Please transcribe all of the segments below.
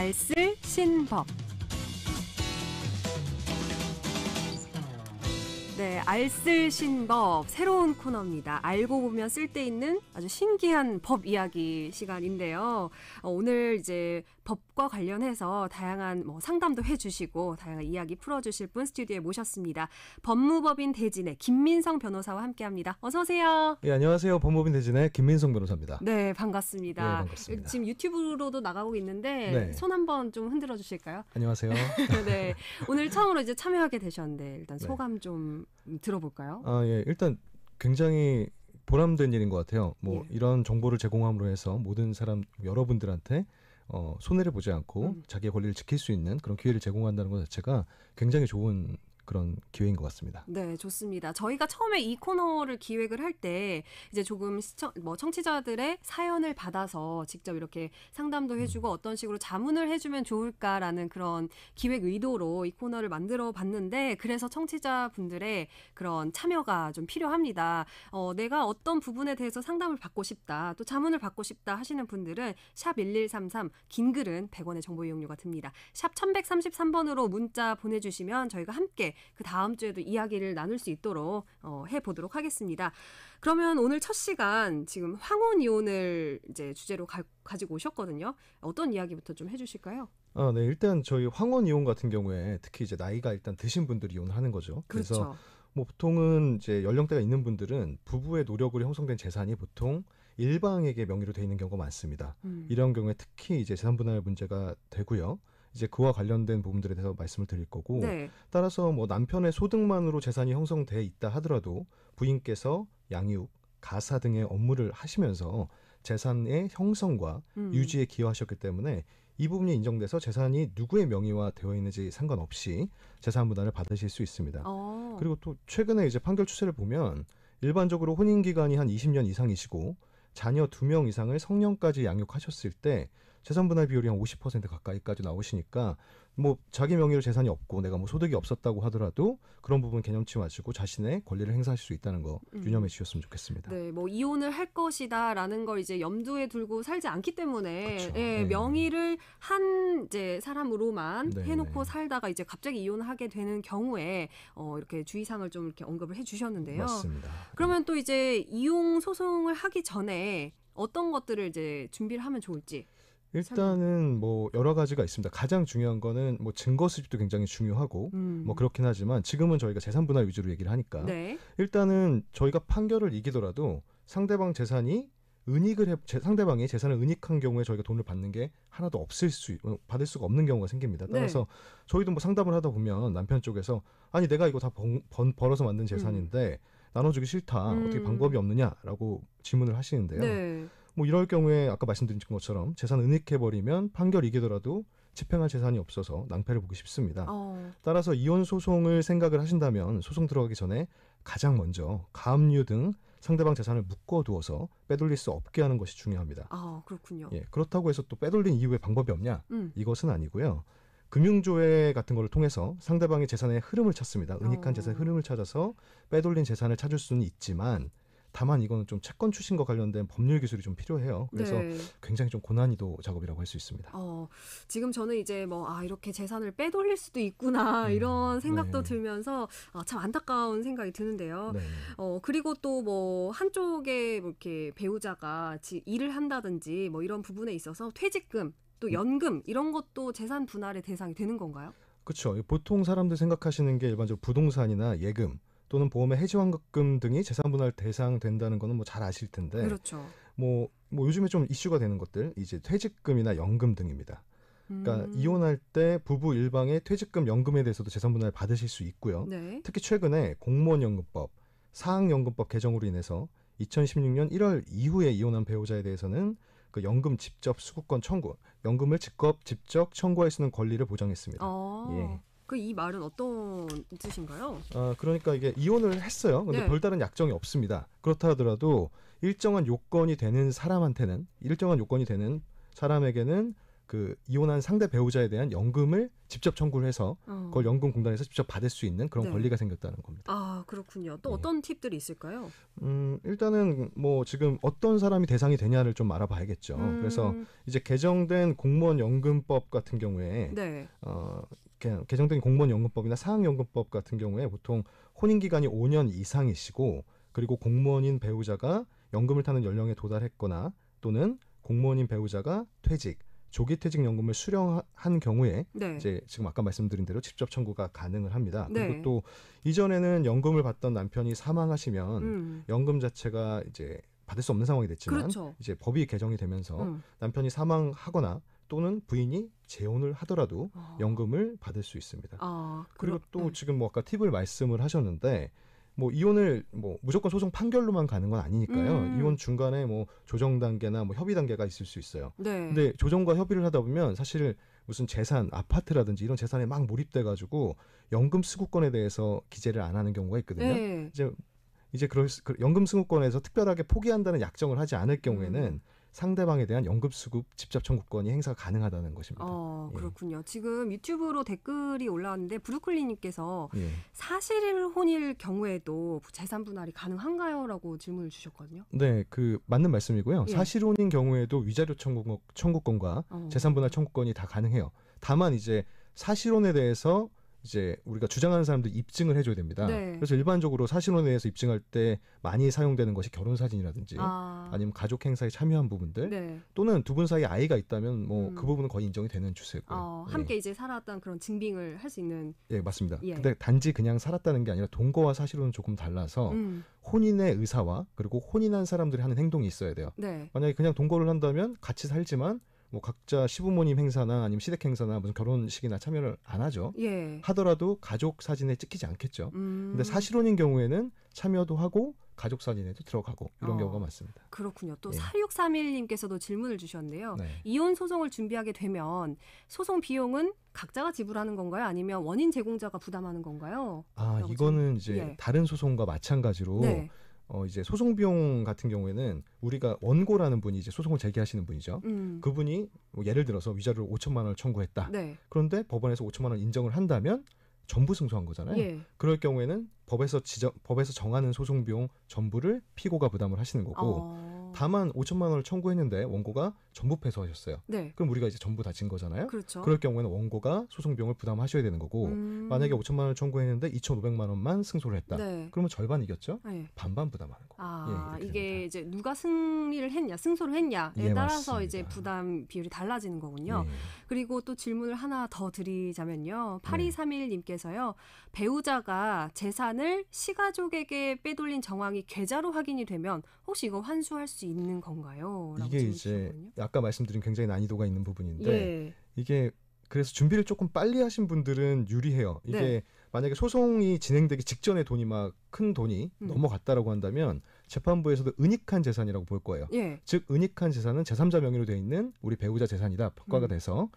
잘쓸 신법 네, 알쓸신법 새로운 코너입니다. 알고 보면 쓸데있는 아주 신기한 법 이야기 시간인데요. 어, 오늘 이제 법과 관련해서 다양한 뭐 상담도 해주시고 다양한 이야기 풀어주실 분 스튜디오에 모셨습니다. 법무법인 대진의 김민성 변호사와 함께합니다. 어서 오세요. 네, 예, 안녕하세요. 법무법인 대진의 김민성 변호사입니다. 네, 반갑습니다. 네, 반갑습니다. 지금 유튜브로도 나가고 있는데 네. 손 한번 좀 흔들어 주실까요? 안녕하세요. 네, 네, 오늘 처음으로 이제 참여하게 되셨는데 일단 네. 소감 좀 들어볼까요? 아, 예. 일단 굉장히 보람된 일인 것 같아요. 뭐 예. 이런 정보를 제공함으로 해서 모든 사람 여러분들한테 어, 손해를 보지 않고 음. 자기의 권리를 지킬 수 있는 그런 기회를 제공한다는 것 자체가 굉장히 좋은 그런 기회인 것 같습니다. 네, 좋습니다. 저희가 처음에 이 코너를 기획을 할 때 이제 조금 시청 뭐 청취자들의 사연을 받아서 직접 이렇게 상담도 음. 해주고 음. 어떤 식으로 자문을 해주면 좋을까라는 그런 기획 의도로 이 코너를 만들어 봤는데 그래서 청취자분들의 그런 참여가 좀 필요합니다. 어, 내가 어떤 부분에 대해서 상담을 받고 싶다, 또 자문을 받고 싶다 하시는 분들은 샵 #1133 긴 글은 100원의 정보 이용료가 듭니다. 샵 1133번으로 문자 보내주시면 저희가 함께 그 다음 주에도 이야기를 나눌 수 있도록 어, 해 보도록 하겠습니다. 그러면 오늘 첫 시간 지금 황혼 이혼을 이제 주제로 가, 가지고 오셨거든요. 어떤 이야기부터 좀 해주실까요? 아, 네. 일단 저희 황혼 이혼 같은 경우에 특히 이제 나이가 일단 드신 분들이 이혼하는 거죠. 그렇죠. 그래서 뭐 보통은 이제 연령대가 있는 분들은 부부의 노력으로 형성된 재산이 보통 일방에게 명의로 돼 있는 경우가 많습니다. 음. 이런 경우에 특히 이제 재산 분할 문제가 되고요. 이제 그와 관련된 부분들에 대해서 말씀을 드릴 거고 네. 따라서 뭐 남편의 소득만으로 재산이 형성돼 있다 하더라도 부인께서 양육, 가사 등의 업무를 하시면서 재산의 형성과 음. 유지에 기여하셨기 때문에 이 부분이 인정돼서 재산이 누구의 명의와 되어 있는지 상관없이 재산 분할을 받으실 수 있습니다. 어. 그리고 또 최근에 이제 판결 추세를 보면 일반적으로 혼인 기간이 한 20년 이상이시고 자녀 두 명 이상을 성년까지 양육하셨을 때 재산 분할 비율이 한 50% 가까이까지 나오시니까 뭐 자기 명의로 재산이 없고 내가 뭐 소득이 없었다고 하더라도 그런 부분 개념치 마시고 자신의 권리를 행사하실 수 있다는 거 음. 유념해 주셨으면 좋겠습니다. 네, 뭐 이혼을 할 것이다라는 걸 이제 염두에 두고 살지 않기 때문에 그렇죠. 예, 네. 명의를 한 이제 사람으로만 네, 해놓고 네. 살다가 이제 갑자기 이혼을 하게 되는 경우에 어, 이렇게 주의사항을 좀 이렇게 언급을 해주셨는데요. 맞습니다. 그러면 또 이제 이용 소송을 하기 전에 어떤 것들을 이제 준비를 하면 좋을지. 일단은 뭐 여러 가지가 있습니다. 가장 중요한 거는 뭐 증거 수집도 굉장히 중요하고 음. 뭐 그렇긴 하지만 지금은 저희가 재산 분할 위주로 얘기를 하니까 네. 일단은 저희가 판결을 이기더라도 상대방 재산이 은닉을 해 상대방이 재산을 은닉한 경우에 저희가 돈을 받는 게 하나도 없을 수 받을 수가 없는 경우가 생깁니다. 네. 따라서 네. 저희도 뭐 상담을 하다 보면 남편 쪽에서 아니 내가 이거 다번 벌어서 만든 재산인데 음. 나눠주기 싫다 음. 어떻게 방법이 없느냐라고 질문을 하시는데요. 네. 뭐 이럴 경우에 아까 말씀드린 것처럼 재산 은닉해버리면 판결 이기더라도 집행할 재산이 없어서 낭패를 보기 쉽습니다. 어. 따라서 이혼 소송을 생각을 하신다면 소송 들어가기 전에 가장 먼저 가압류 등 상대방 재산을 묶어두어서 빼돌릴 수 없게 하는 것이 중요합니다. 아 그렇군요. 예, 그렇다고 해서 또 빼돌린 이후에 방법이 없냐? 음. 이것은 아니고요. 금융조회 같은 걸 통해서 상대방의 재산의 흐름을 찾습니다. 은닉한 어. 재산의 흐름을 찾아서 빼돌린 재산을 찾을 수는 있지만 다만 이거는 좀 채권 추신과 관련된 법률 기술이 좀 필요해요. 그래서 네. 굉장히 좀 고난이도 작업이라고 할 수 있습니다. 어, 지금 저는 이제 뭐 아 이렇게 재산을 빼돌릴 수도 있구나 음, 이런 생각도 네. 들면서 아, 참 안타까운 생각이 드는데요. 네. 어 그리고 또 뭐 한쪽에 뭐 이렇게 배우자가 일을 한다든지 뭐 이런 부분에 있어서 퇴직금 또 음. 연금 이런 것도 재산 분할의 대상이 되는 건가요? 그렇죠. 보통 사람들 생각하시는 게 일반적으로 부동산이나 예금 또는 보험의 해지환급금 등이 재산분할 대상 된다는 거는 뭐 잘 아실 텐데 그렇죠. 뭐, 뭐 요즘에 좀 이슈가 되는 것들 이제 퇴직금이나 연금 등입니다. 그러니까 음. 이혼할 때 부부 일방의 퇴직금 연금에 대해서도 재산분할 받으실 수 있고요. 네. 특히 최근에 공무원연금법, 사학연금법 개정으로 인해서 2016년 1월 이후에 이혼한 배우자에 대해서는 그 연금 직접 수급권 청구, 연금을 직접 직접 청구할 수 있는 권리를 보장했습니다. 어. 예. 그이 말은 어떤 뜻인가요? 아, 그러니까 이게 이혼을 했어요. 근데 네. 별다른 약정이 없습니다. 그렇다 하더라도 일정한 요건이 되는 사람한테는 일정한 요건이 되는 사람에게는 그 이혼한 상대 배우자에 대한 연금을 직접 청구를 해서 어. 그걸 연금공단에서 직접 받을 수 있는 그런 네. 권리가 생겼다는 겁니다. 아 그렇군요. 또 네. 어떤 팁들이 있을까요? 음 일단은 뭐 지금 어떤 사람이 대상이 되냐를 좀 알아봐야겠죠. 음. 그래서 이제 개정된 공무원 연금법 같은 경우에 네. 어 개정된 공무원연금법이나 사학연금법 같은 경우에 보통 혼인기간이 5년 이상이시고 그리고 공무원인 배우자가 연금을 타는 연령에 도달했거나 또는 공무원인 배우자가 퇴직 조기 퇴직 연금을 수령한 경우에 네. 이제 지금 아까 말씀드린 대로 직접 청구가 가능을 합니다. 네. 그리고 또 이전에는 연금을 받던 남편이 사망하시면 음. 연금 자체가 이제 받을 수 없는 상황이 됐지만 그렇죠. 이제 법이 개정이 되면서 음. 남편이 사망하거나 또는 부인이 재혼을 하더라도 어. 연금을 받을 수 있습니다. 어, 그리고 또 음. 지금 뭐 아까 팁을 말씀을 하셨는데 뭐 이혼을 뭐 무조건 소송 판결로만 가는 건 아니니까요. 음. 이혼 중간에 뭐 조정 단계나 뭐 협의 단계가 있을 수 있어요. 네. 근데 조정과 협의를 하다 보면 사실 무슨 재산, 아파트라든지 이런 재산에 막 몰입돼 가지고 연금 수급권에 대해서 기재를 안 하는 경우가 있거든요. 네. 이제 이제 그럴 그 연금 승급권에서 특별하게 포기한다는 약정을 하지 않을 경우에는 음. 상대방에 대한 연금수급 직접 청구권이 행사가 가능하다는 것입니다. 어, 예. 그렇군요. 예. 지금 유튜브로 댓글이 올라왔는데 브루클리님께서 예. 사실혼일 경우에도 재산 분할이 가능한가요?라고 질문을 주셨거든요. 네, 그 맞는 말씀이고요. 예. 사실혼인 경우에도 위자료 청구, 청구권과 어. 재산 분할 청구권이 다 가능해요. 다만 이제 사실혼에 대해서 이제 우리가 주장하는 사람들 입증을 해줘야 됩니다. 네. 그래서 일반적으로 사실혼에 대해서 입증할 때 많이 사용되는 것이 결혼 사진이라든지 아. 니면 가족 행사에 참여한 부분들 네. 또는 두 분 사이 아이가 있다면 뭐그 음. 그 부분은 거의 인정이 되는 추세고 어, 예. 함께 예. 이제 살았던 그런 증빙을 할 수 있는 예 맞습니다. 예. 근데 단지 그냥 살았다는 게 아니라 동거와 사실혼은 조금 달라서 음. 혼인의 의사와 그리고 혼인한 사람들이 하는 행동이 있어야 돼요. 네. 만약에 그냥 동거를 한다면 같이 살지만 뭐 각자 시부모님 행사나 아니면 시댁 행사나 무슨 결혼식이나 참여를 안 하죠. 예. 하더라도 가족 사진에 찍히지 않겠죠. 음. 근데 사실혼인 경우에는 참여도 하고 가족 사진에도 들어가고 이런 어, 경우가 많습니다. 그렇군요. 또 예. 4631님께서도 질문을 주셨는데요. 네. 이혼 소송을 준비하게 되면 소송 비용은 각자가 지불하는 건가요? 아니면 원인 제공자가 부담하는 건가요? 아, 이거는 이제 예. 다른 소송과 마찬가지로 네. 어 이제 소송 비용 같은 경우에는 우리가 원고라는 분이 이제 소송을 제기하시는 분이죠. 음. 그분이 뭐 예를 들어서 위자료 5천만 원을 청구했다. 네. 그런데 법원에서 5천만 원 인정을 한다면 전부 승소한 거잖아요. 예. 그럴 경우에는 법에서 지정 법에서 정하는 소송 비용 전부를 피고가 부담을 하시는 거고 어. 다만 5천만 원을 청구했는데 원고가 전부 패소하셨어요. 네. 그럼 우리가 이제 전부 다 진 거잖아요. 그렇죠. 그럴 경우에는 원고가 소송 비용을 부담하셔야 되는 거고 음. 만약에 5천만 원을 청구했는데 2,500만 원만 승소를 했다. 네. 그러면 절반 이겼죠. 네. 반반 부담하는 거. 아 예, 이게 됩니다. 이제 누가 승리를 했냐 승소를 했냐에 예, 따라서 맞습니다. 이제 부담 비율이 달라지는 거군요. 예. 그리고 또 질문을 하나 더 드리자면요. 8231님께서요 배우자가 재산을 시가족에게 빼돌린 정황이 계좌로 확인이 되면 혹시 이거 환수할 수 있는 건가요? 이게 이제 약 아까 말씀드린 굉장히 난이도가 있는 부분인데 예. 이게 그래서 준비를 조금 빨리 하신 분들은 유리해요. 이게 네. 만약에 소송이 진행되기 직전에 돈이 막 큰 돈이 음. 넘어갔다라고 한다면 재판부에서도 은닉한 재산이라고 볼 거예요. 예. 즉 은닉한 재산은 제3자 명의로 돼 있는 우리 배우자 재산이다 평가가 음. 돼서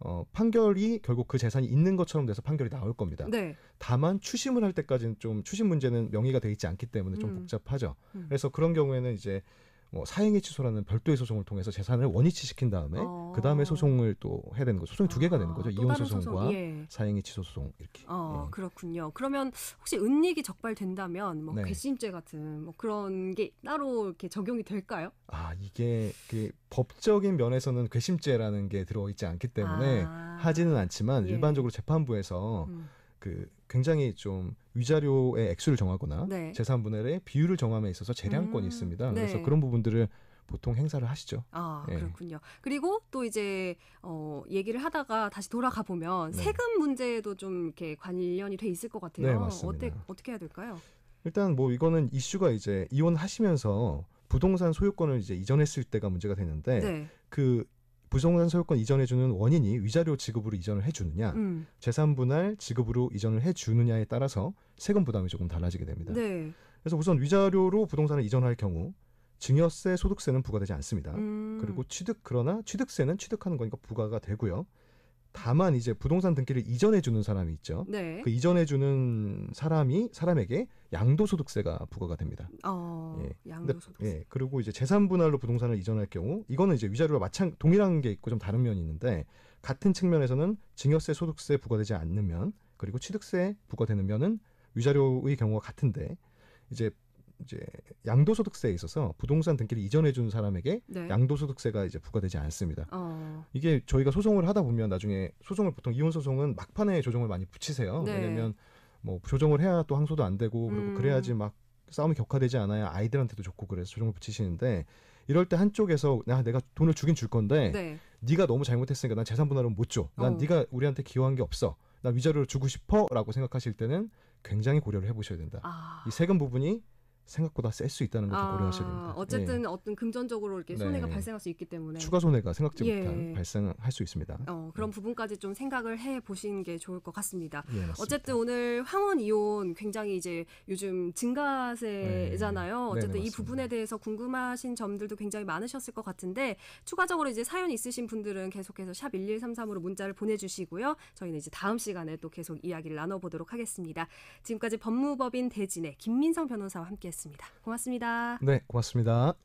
어, 판결이 결국 그 재산이 있는 것처럼 돼서 판결이 나올 겁니다. 네. 다만 추심을 할 때까지는 좀 추심 문제는 명의가 돼 있지 않기 때문에 좀 음. 복잡하죠. 음. 그래서 그런 경우에는 이제 뭐 사행위 취소라는 별도의 소송을 통해서 재산을 원위치시킨 다음에 어. 그 다음에 소송을 또 해야 되는 거죠. 소송이 두 개가 되는 아, 거죠. 이혼 소송과 소송. 예. 사행위 취소 소송 이렇게. 어, 예. 그렇군요. 그러면 혹시 은닉이 적발된다면 뭐 네. 괘씸죄 같은 뭐 그런 게 따로 이렇게 적용이 될까요? 아 이게 그 법적인 면에서는 괘씸죄라는 게 들어있지 않기 때문에 아. 하지는 않지만 예. 일반적으로 재판부에서 음. 그 굉장히 좀 위자료의 액수를 정하거나 네. 재산 분할의 비율을 정함에 있어서 재량권이 음, 있습니다. 네. 그래서 그런 부분들을 보통 행사를 하시죠. 아 예. 그렇군요. 그리고 또 이제 어 얘기를 하다가 다시 돌아가 보면 네. 세금 문제도 좀 이렇게 관련이 돼 있을 것 같아요. 네, 맞습니다. 어때, 어떻게 해야 될까요? 일단 뭐 이거는 이슈가 이제 이혼하시면서 부동산 소유권을 이제 이전했을 때가 문제가 되는데 네. 그 부동산 소유권 이전해주는 원인이 위자료 지급으로 이전을 해주느냐, 음. 재산 분할 지급으로 이전을 해주느냐에 따라서 세금 부담이 조금 달라지게 됩니다. 네. 그래서 우선 위자료로 부동산을 이전할 경우 증여세, 소득세는 부과되지 않습니다. 음. 그리고 취득 그러나 취득세는 취득하는 거니까 부과가 되고요. 다만 이제 부동산 등기를 이전해 주는 사람이 있죠. 네. 그 이전해 주는 사람이 사람에게 양도소득세가 부과가 됩니다. 어, 예. 양도소득세. 예. 그리고 이제 재산 분할로 부동산을 이전할 경우 이거는 이제 위자료와 마찬 동일한 게 있고 좀 다른 면이 있는데 같은 측면에서는 증여세 소득세 부과되지 않는 면 그리고 취득세 부과되는 면은 위자료의 경우가 같은데 이제 이제 양도소득세에 있어서 부동산 등기를 이전해 준 사람에게 네. 양도소득세가 이제 부과되지 않습니다. 어. 이게 저희가 소송을 하다 보면 나중에 소송을 보통 이혼 소송은 막판에 조정을 많이 붙이세요. 네. 왜냐면 뭐 조정을 해야 또 항소도 안 되고 그리고 음. 그래야지 막 싸움이 격화되지 않아야 아이들한테도 좋고 그래서 조정을 붙이시는데 이럴 때 한쪽에서 내가 내가 돈을 주긴 줄 건데 네. 네가 너무 잘못했으니까 난 재산 분할은 못 줘. 난 어. 네가 우리한테 기여한 게 없어. 나 위자료를 주고 싶어라고 생각하실 때는 굉장히 고려를 해보셔야 된다. 아. 이 세금 부분이 생각보다 셀수 있다는 것도 아, 고려하셔야 됩니다. 예. 어쨌든 예. 어떤 금전적으로 이렇게 손해가 네. 발생할 수 있기 때문에 추가 손해가 생각지 예. 못한 예. 발생할 수 있습니다. 어, 그런 음. 부분까지 좀 생각을 해보시는게 좋을 것 같습니다. 예, 어쨌든 오늘 황혼이혼 굉장히 이제 요즘 증가세잖아요. 네. 네, 어쨌든 네네, 이 부분에 대해서 궁금하신 점들도 굉장히 많으셨을 것 같은데 추가적으로 이제 사연 있으신 분들은 계속해서 샵 1133으로 문자를 보내 주시고요. 저희는 이제 다음 시간에 또 계속 이야기를 나눠 보도록 하겠습니다. 지금까지 법무법인 대진의 김민성 변호사와 함께 하겠습니다. 고맙습니다. 네, 고맙습니다.